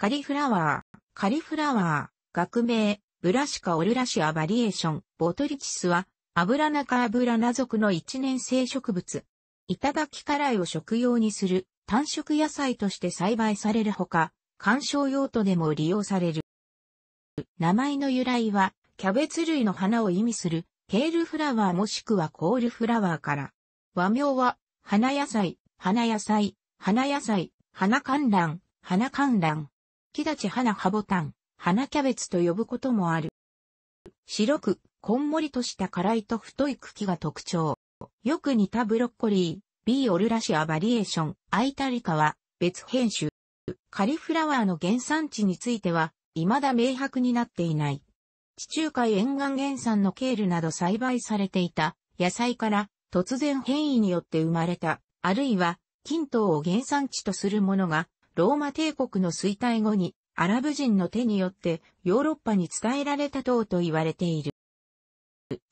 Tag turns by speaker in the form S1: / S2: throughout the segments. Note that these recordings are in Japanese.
S1: カリフラワー、カリフラワー、学名、ブラシカオルラシアバリエーション、ボトリチスは、アブラナカアブラナ属の一年生植物。いただき辛いを食用にする単色野菜として栽培されるほか、観賞用途でも利用される。名前の由来は、キャベツ類の花を意味する、ケールフラワーもしくはコールフラワーから。和名は、花野菜、花野菜、花野菜、花観覧、花観覧。木立花葉ボタン、花キャベツと呼ぶこともある。白く、こんもりとした辛いと太い茎が特徴。よく似たブロッコリー、B オルラシアバリエーション、アイタリカは別編集。カリフラワーの原産地については、未だ明白になっていない。地中海沿岸原産のケールなど栽培されていた野菜から突然変異によって生まれた、あるいは、金等を原産地とするものがローマ帝国の衰退後にアラブ人の手によってヨーロッパに伝えられた塔と言われている。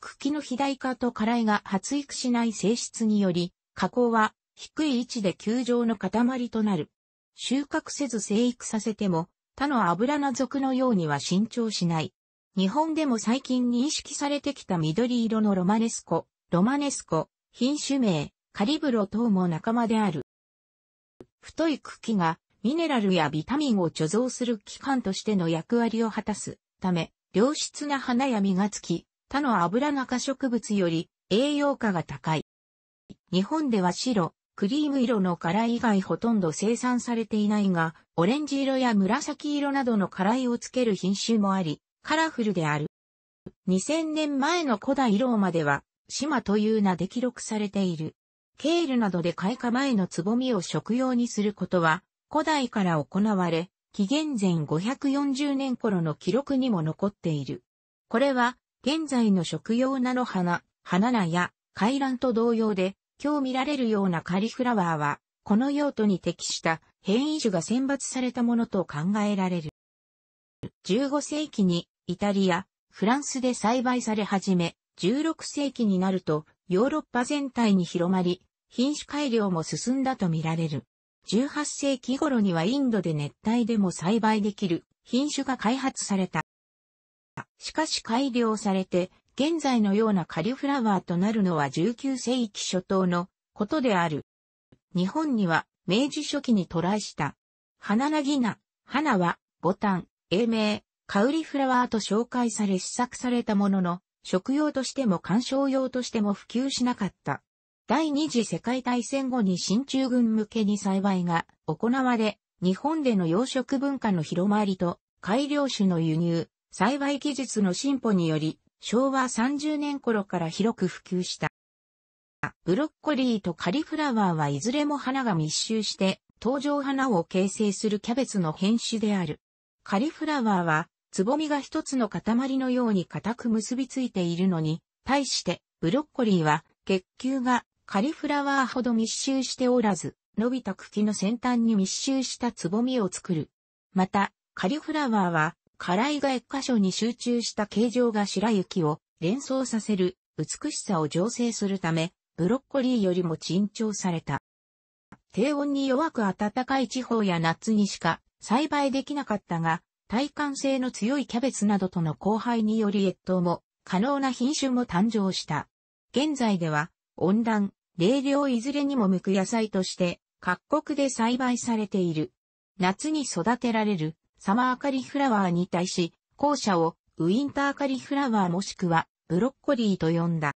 S1: 茎の肥大化と辛いが発育しない性質により、加工は低い位置で球状の塊となる。収穫せず生育させても、他の油な属のようには伸長しない。日本でも最近認識されてきた緑色のロマネスコ、ロマネスコ、品種名、カリブロ等も仲間である。太い茎がミネラルやビタミンを貯蔵する器官としての役割を果たすため、良質な花や実がつき、他の油中植物より栄養価が高い。日本では白、クリーム色の辛い以外ほとんど生産されていないが、オレンジ色や紫色などの辛いをつける品種もあり、カラフルである。2000年前の古代ローマでは、島という名で記録されている。ケールなどで開花前のつぼみを食用にすることは、古代から行われ、紀元前540年頃の記録にも残っている。これは、現在の食用菜の花、花菜や海蘭と同様で、今日見られるようなカリフラワーは、この用途に適した変異種が選抜されたものと考えられる。15世紀にイタリア、フランスで栽培され始め、16世紀になるとヨーロッパ全体に広まり、品種改良も進んだと見られる。18世紀頃にはインドで熱帯でも栽培できる品種が開発された。しかし改良されて、現在のようなカリフラワーとなるのは19世紀初頭のことである。日本には明治初期に渡来した。花なぎな、花は、ボタン、英名、カウリフラワーと紹介され試作されたものの、食用としても観賞用としても普及しなかった。第二次世界大戦後に新中軍向けに栽培が行われ、日本での養殖文化の広まりと改良種の輸入、栽培技術の進歩により、昭和30年頃から広く普及した。ブロッコリーとカリフラワーはいずれも花が密集して、登場花を形成するキャベツの変種である。カリフラワーは、つぼみが一つの塊のように固く結びついているのに、対して、ブロッコリーは、結球がカリフラワーほど密集しておらず、伸びた茎の先端に密集したつぼみを作る。また、カリフラワーは、辛いが一箇所に集中した形状が白雪を連想させる美しさを醸成するため、ブロッコリーよりも珍重された。低温に弱く暖かい地方や夏にしか栽培できなかったが、耐寒性の強いキャベツなどとの交配により越冬も可能な品種も誕生した。現在では温暖、冷涼いずれにも向く野菜として、各国で栽培されている。夏に育てられる、サマーカリフラワーに対し、校舎をウィンターカリフラワーもしくはブロッコリーと呼んだ。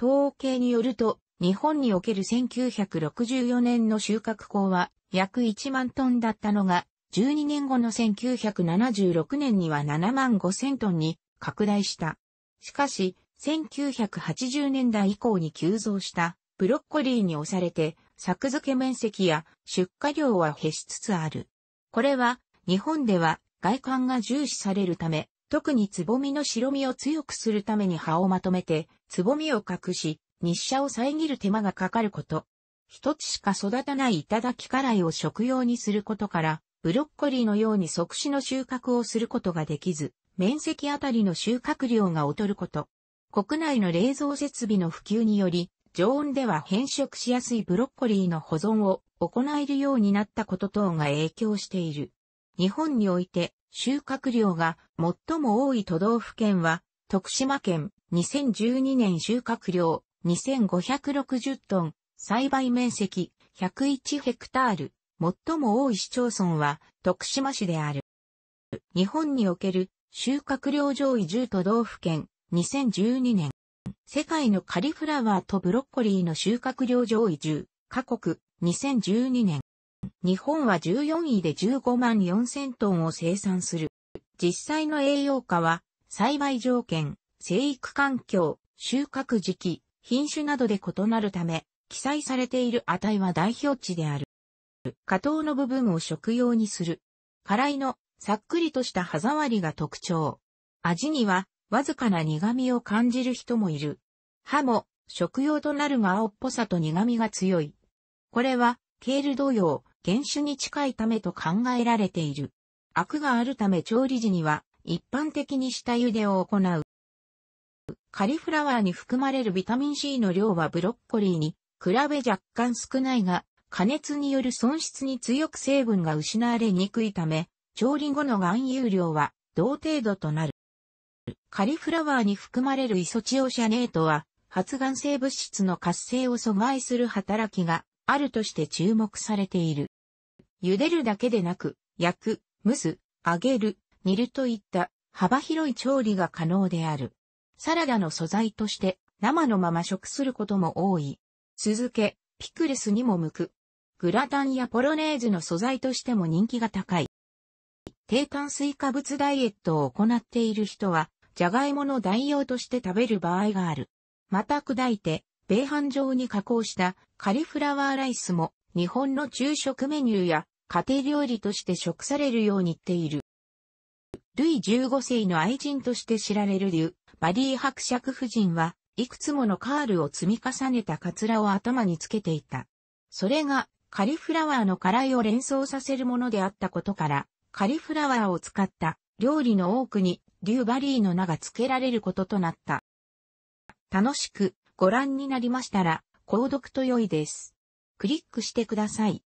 S1: 統計によると、日本における1964年の収穫校は約1万トンだったのが、12年後の1976年には7万5千トンに拡大した。しかし、1980年代以降に急増したブロッコリーに押されて作付け面積や出荷量は減しつつある。これは日本では外観が重視されるため、特につぼみの白みを強くするために葉をまとめて、つぼみを隠し、日射を遮る手間がかかること。一つしか育たないいただき辛いを食用にすることから、ブロッコリーのように即死の収穫をすることができず、面積あたりの収穫量が劣ること。国内の冷蔵設備の普及により、常温では変色しやすいブロッコリーの保存を行えるようになったこと等が影響している。日本において収穫量が最も多い都道府県は徳島県2012年収穫量2560トン、栽培面積101ヘクタール、最も多い市町村は徳島市である。日本における収穫量上位10都道府県2012年、世界のカリフラワーとブロッコリーの収穫量上位10カ国、2012年。日本は14位で15万4000トンを生産する。実際の栄養価は、栽培条件、生育環境、収穫時期、品種などで異なるため、記載されている値は代表値である。加糖の部分を食用にする。辛いの、さっくりとした歯触りが特徴。味には、わずかな苦味を感じる人もいる。歯も食用となるが青っぽさと苦味が強い。これは、ケール同様、原種に近いためと考えられている。悪があるため調理時には、一般的に下茹でを行う。カリフラワーに含まれるビタミン C の量はブロッコリーに比べ若干少ないが、加熱による損失に強く成分が失われにくいため、調理後の含有量は同程度となる。カリフラワーに含まれるイソチオシャネートは、発がん性物質の活性を阻害する働きがあるとして注目されている。茹でるだけでなく、焼く、蒸す、揚げる、煮るといった幅広い調理が可能である。サラダの素材として生のまま食することも多い。続け、ピクルスにも向く。グラタンやポロネーズの素材としても人気が高い。低炭水化物ダイエットを行っている人はじゃがいもの代用として食べる場合がある。また砕いて、米飯状に加工したカリフラワーライスも日本の昼食メニューや家庭料理として食されるようにっている。ルイ15世の愛人として知られるリュ、バリー伯爵夫人は、いくつものカールを積み重ねたカツラを頭につけていた。それが、カリフラワーの辛いを連想させるものであったことから、カリフラワーを使った料理の多くにデューバリーの名が付けられることとなった。楽しくご覧になりましたら、購読と良いです。クリックしてください。